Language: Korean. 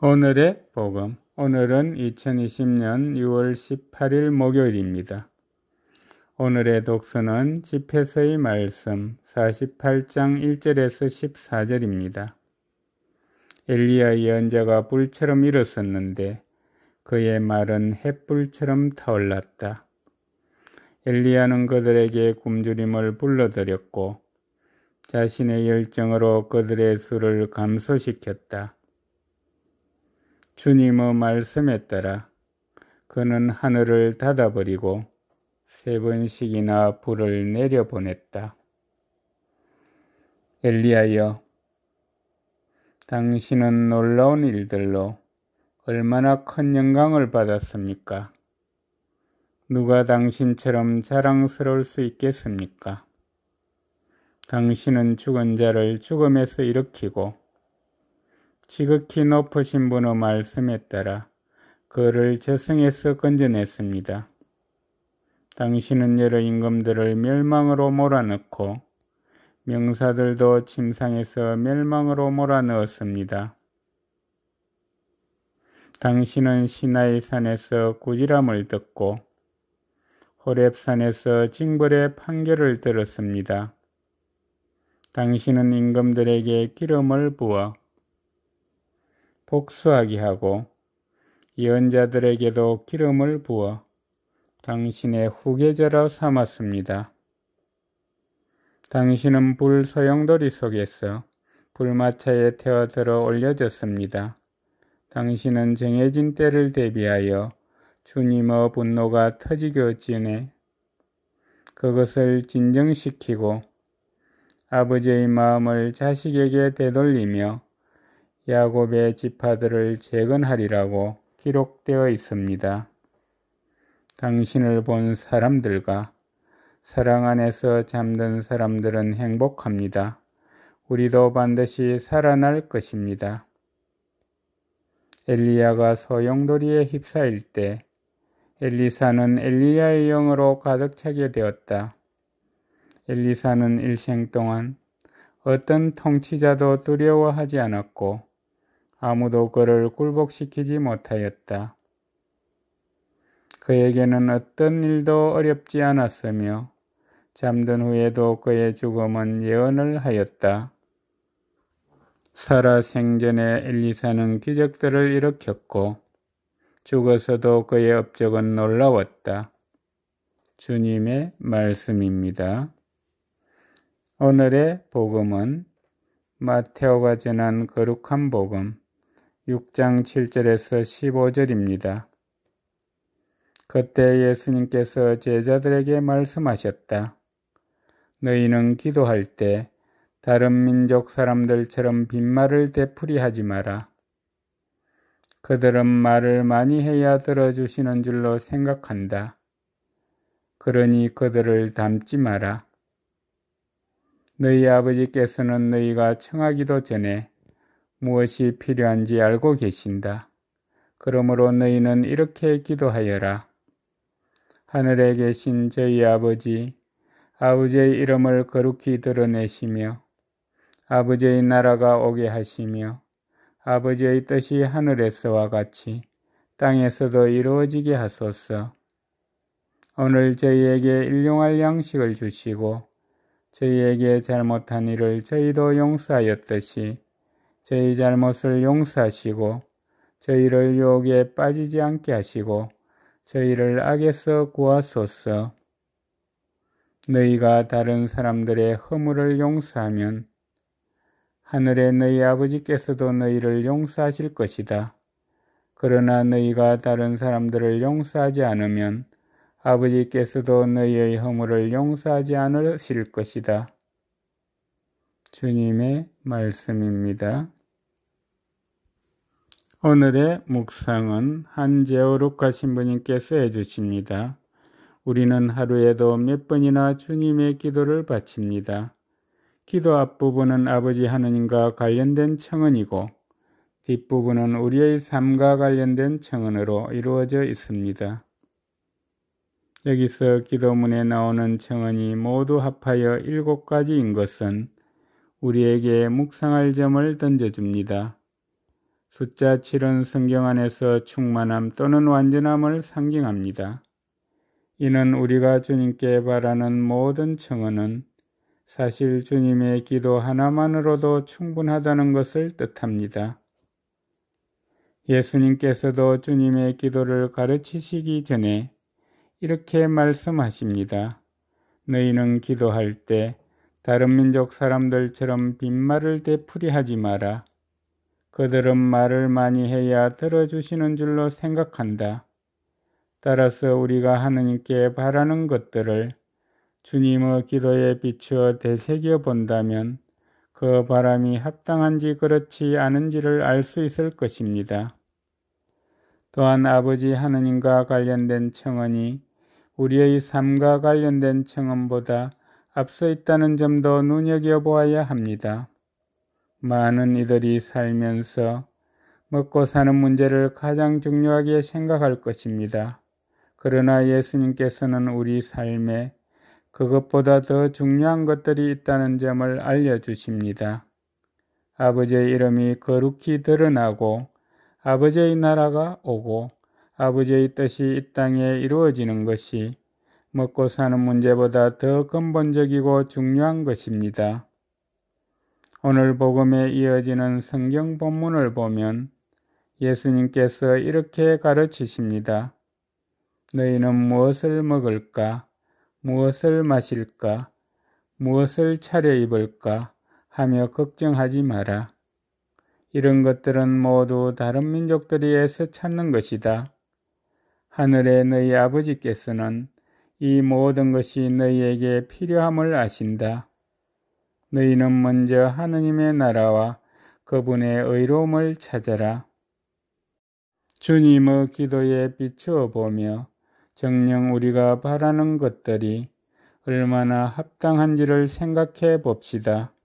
오늘의 복음. 오늘은 2020년 6월 18일 목요일입니다. 오늘의 독서는 집회서의 말씀 48장 1절에서 14절입니다. 엘리야 예언자가 불처럼 일었었는데 그의 말은 햇불처럼 타올랐다. 엘리야는 그들에게 굶주림을 불러들였고 자신의 열정으로 그들의 수를 감소시켰다. 주님의 말씀에 따라 그는 하늘을 닫아버리고 세 번씩이나 불을 내려보냈다. 엘리야여, 당신은 놀라운 일들로 얼마나 큰 영광을 받았습니까? 누가 당신처럼 자랑스러울 수 있겠습니까? 당신은 죽은 자를 죽음에서 일으키고 지극히 높으신 분의 말씀에 따라 그를 저승에서 건져냈습니다. 당신은 여러 임금들을 멸망으로 몰아넣고 명사들도 침상에서 멸망으로 몰아넣었습니다. 당신은 시나이 산에서 꾸지람을 듣고 호랩산에서 징벌의 판결을 들었습니다. 당신은 임금들에게 기름을 부어 복수하게 하고 예언자들에게도 기름을 부어 당신의 후계자로 삼았습니다. 당신은 불소용돌이 속에서 불마차에 태워들어 올려졌습니다. 당신은 정해진 때를 대비하여 주님의 분노가 터지게 지내 그것을 진정시키고 아버지의 마음을 자식에게 되돌리며 야곱의 지파들을 재건하리라고 기록되어 있습니다. 당신을 본 사람들과 사랑 안에서 잠든 사람들은 행복합니다. 우리도 반드시 살아날 것입니다. 엘리야가 소용돌이에 휩싸일 때 엘리사는 엘리야의 영으로 가득 차게 되었다. 엘리사는 일생 동안 어떤 통치자도 두려워하지 않았고 아무도 그를 굴복시키지 못하였다. 그에게는 어떤 일도 어렵지 않았으며 잠든 후에도 그의 죽음은 예언을 하였다. 살아 생전에 엘리사는 기적들을 일으켰고 죽어서도 그의 업적은 놀라웠다. 주님의 말씀입니다. 오늘의 복음은 마테오가 전한 거룩한 복음 6장 7절에서 15절입니다. 그때 예수님께서 제자들에게 말씀하셨다. 너희는 기도할 때 다른 민족 사람들처럼 빈말을 되풀이하지 마라. 그들은 말을 많이 해야 들어주시는 줄로 생각한다. 그러니 그들을 닮지 마라. 너희 아버지께서는 너희가 청하기도 전에 무엇이 필요한지 알고 계신다. 그러므로 너희는 이렇게 기도하여라. 하늘에 계신 저희 아버지, 아버지의 이름을 거룩히 드러내시며, 아버지의 나라가 오게 하시며, 아버지의 뜻이 하늘에서와 같이 땅에서도 이루어지게 하소서. 오늘 저희에게 일용할 양식을 주시고, 저희에게 잘못한 일을 저희도 용서하였듯이, 저희 잘못을 용서하시고 저희를 욕에 빠지지 않게 하시고 저희를 악에서 구하소서. 너희가 다른 사람들의 허물을 용서하면 하늘에 너희 아버지께서도 너희를 용서하실 것이다. 그러나 너희가 다른 사람들을 용서하지 않으면 아버지께서도 너희의 허물을 용서하지 않으실 것이다. 주님의 말씀입니다. 오늘의 묵상은 한재오룩가신분님께서 해주십니다. 우리는 하루에도 몇 번이나 주님의 기도를 바칩니다. 기도 앞부분은 아버지 하느님과 관련된 청원이고 뒷부분은 우리의 삶과 관련된 청원으로 이루어져 있습니다. 여기서 기도문에 나오는 청원이 모두 합하여 일곱 가지인 것은 우리에게 묵상할 점을 던져줍니다. 숫자 7은 성경 안에서 충만함 또는 완전함을 상징합니다. 이는 우리가 주님께 바라는 모든 청원은 사실 주님의 기도 하나만으로도 충분하다는 것을 뜻합니다. 예수님께서도 주님의 기도를 가르치시기 전에 이렇게 말씀하십니다. 너희는 기도할 때 다른 민족 사람들처럼 빈말을 되풀이하지 마라. 그들은 말을 많이 해야 들어주시는 줄로 생각한다. 따라서 우리가 하느님께 바라는 것들을 주님의 기도에 비추어 되새겨 본다면 그 바람이 합당한지 그렇지 않은지를 알 수 있을 것입니다. 또한 아버지 하느님과 관련된 청원이 우리의 삶과 관련된 청원보다 앞서 있다는 점도 눈여겨보아야 합니다. 많은 이들이 살면서 먹고 사는 문제를 가장 중요하게 생각할 것입니다. 그러나 예수님께서는 우리 삶에 그것보다 더 중요한 것들이 있다는 점을 알려주십니다. 아버지의 이름이 거룩히 드러나고 아버지의 나라가 오고 아버지의 뜻이 이 땅에 이루어지는 것이 먹고 사는 문제보다 더 근본적이고 중요한 것입니다. 오늘 복음에 이어지는 성경 본문을 보면 예수님께서 이렇게 가르치십니다. 너희는 무엇을 먹을까? 무엇을 마실까? 무엇을 차려입을까? 하며 걱정하지 마라. 이런 것들은 모두 다른 민족들이 애서 찾는 것이다. 하늘에 너희 아버지께서는 이 모든 것이 너희에게 필요함을 아신다. 너희는 먼저 하느님의 나라와 그분의 의로움을 찾아라. 주님의 기도에 비추어 보며 정녕 우리가 바라는 것들이 얼마나 합당한지를 생각해 봅시다.